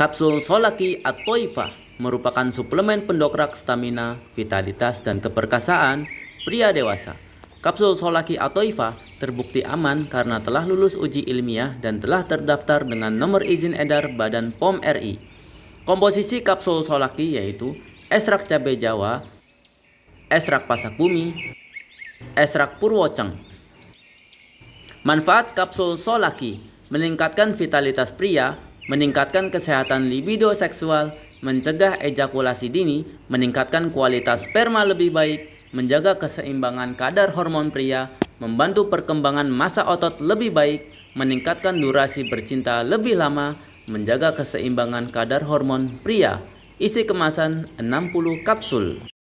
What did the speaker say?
Kapsul Solaki Atoifa merupakan suplemen pendokrak stamina, vitalitas, dan keperkasaan pria dewasa. Kapsul Solaki Atoifa terbukti aman karena telah lulus uji ilmiah dan telah terdaftar dengan nomor izin edar Badan POM RI. Komposisi kapsul solaki yaitu estrak cabai jawa, estrak pasak bumi, ekstrak purwoceng. Manfaat kapsul solaki meningkatkan vitalitas pria, meningkatkan kesehatan libido seksual, mencegah ejakulasi dini, meningkatkan kualitas sperma lebih baik, menjaga keseimbangan kadar hormon pria, membantu perkembangan massa otot lebih baik, meningkatkan durasi bercinta lebih lama, menjaga keseimbangan kadar hormon pria. Isi kemasan 60 kapsul.